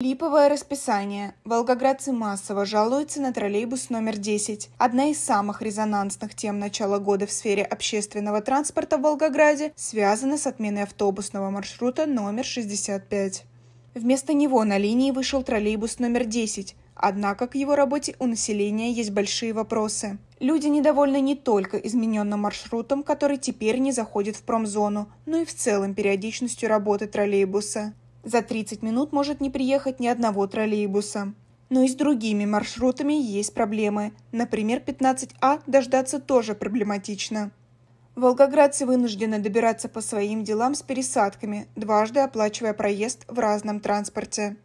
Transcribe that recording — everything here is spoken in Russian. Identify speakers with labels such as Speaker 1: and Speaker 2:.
Speaker 1: Липовое расписание. Волгоградцы массово жалуются на троллейбус номер 10. Одна из самых резонансных тем начала года в сфере общественного транспорта в Волгограде связана с отменой автобусного маршрута номер 65. Вместо него на линии вышел троллейбус номер 10, Однако к его работе у населения есть большие вопросы. Люди недовольны не только измененным маршрутом, который теперь не заходит в промзону, но и в целом периодичностью работы троллейбуса. За 30 минут может не приехать ни одного троллейбуса. Но и с другими маршрутами есть проблемы. Например, 15А дождаться тоже проблематично. Волгоградцы вынуждены добираться по своим делам с пересадками, дважды оплачивая проезд в разном транспорте.